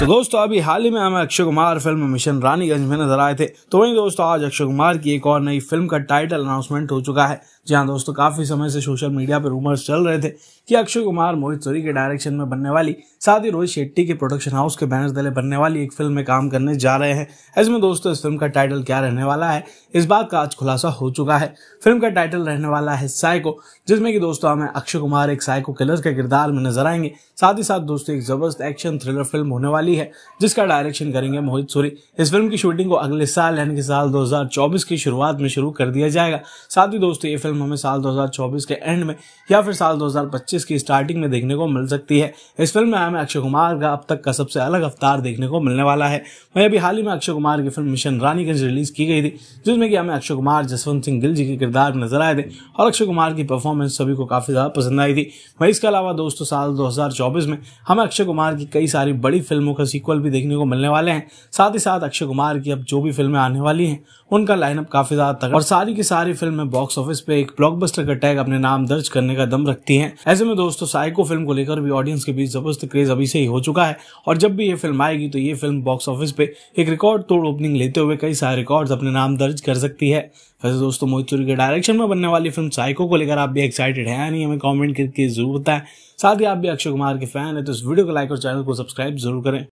तो दोस्तों अभी हाल ही में हमें अक्षय कुमार फिल्म मिशन रानीगंज में नजर आए थे तो वहीं दोस्तों आज अक्षय कुमार की एक और नई फिल्म का टाइटल अनाउंसमेंट हो चुका है जी हाँ दोस्तों काफ़ी समय से सोशल मीडिया पर रूमर्स चल रहे थे कि अक्षय कुमार मोहित सोरी के डायरेक्शन में बनने वाली साथ ही रोहित शेट्टी के प्रोडक्शन हाउस के बैनर तले बनने वाली एक फिल्म में काम करने जा रहे हैं में दोस्तों इस फिल्म का टाइटल क्या रहने वाला है इस बात का आज खुलासा हो चुका है फिल्म का टाइटल रहने वाला है साइको जिसमें कि दोस्तों हमें अक्षय कुमार एक साइको किलर के किरदार में नजर आएंगे साथ ही साथ दोस्तों एक जबरदस्त एक्शन थ्रिलर फिल्म होने वाली है जिसका डायरेक्शन करेंगे मोहित सूरी इस फिल्म की शूटिंग को अगले साल यानी कि साल दो की शुरुआत में शुरू कर दिया जाएगा साथ ही दोस्तों ये फिल्म हमें साल 2024 के एंड में या फिर साल 2025 की स्टार्टिंग में देखने को मिल सकती है इस फिल्म में हमें अक्षय कुमार का अब तक का सबसे अलग अवतार देखने को मिलने वाला है वही अभी हाल ही में अक्षय कुमार की फिल्म मिशन रानीगंज रिलीज की गई थी जिसमें कि हमें अक्षय कुमार जसवंत सिंह गिल जी के किरदार नजर आए थे और अक्षय कुमार की परफॉर्मेंस सभी को काफी ज्यादा पसंद आई थी वही इसके अलावा दोस्तों साल दो में हमें अक्षय कुमार की कई सारी बड़ी फिल्मों का सीक्वल भी देखने को मिलने वाले हैं साथ ही साथ अक्षय कुमार की अब जो भी फिल्में आने वाली हैं उनका लाइनअप काफी ज्यादा तक और सारी की सारी फिल्में बॉक्स ऑफिस पे एक ब्लॉकबस्टर का टैग अपने नाम दर्ज करने का दम रखती है ऐसे में दोस्तों साइको फिल्म को लेकर भी ऑडियंस के बीच जबरदस्त क्रेज अभी से ही हो चुका है और जब भी ये फिल्म आएगी तो ये फिल्म बॉक्स ऑफिस पे एक रिकॉर्ड तोड़ ओपनिंग लेते हुए कई सारे रिकॉर्ड अपने नाम दर्ज कर सकती है वैसे दोस्तों मोहित चुरी के डायरेक्शन में बनने वाली फिल्म साइको को लेकर आप भी एक्साइटेड है यानी हमें कॉमेंट करके जरूर बताएं साथ ही आप भी अक्षय कुमार के फैन है तो इस वीडियो को लाइक और चैनल को सब्सक्राइब जरूर करें